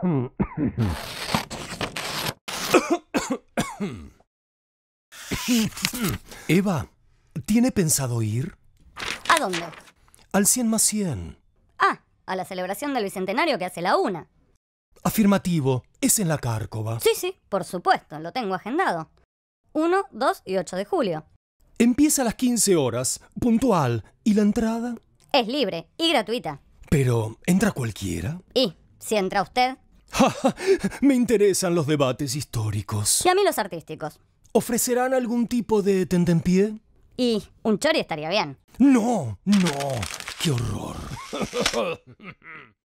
Eva, ¿tiene pensado ir? ¿A dónde? Al 100 más 100. Ah, a la celebración del Bicentenario que hace la una. Afirmativo, es en la Cárcova. Sí, sí, por supuesto, lo tengo agendado. 1, 2 y 8 de julio. Empieza a las 15 horas, puntual. ¿Y la entrada? Es libre y gratuita. Pero, ¿entra cualquiera? Y, si entra usted, Me interesan los debates históricos. Y a mí los artísticos. ¿Ofrecerán algún tipo de tentempié? Y un chori estaría bien. No, no. Qué horror.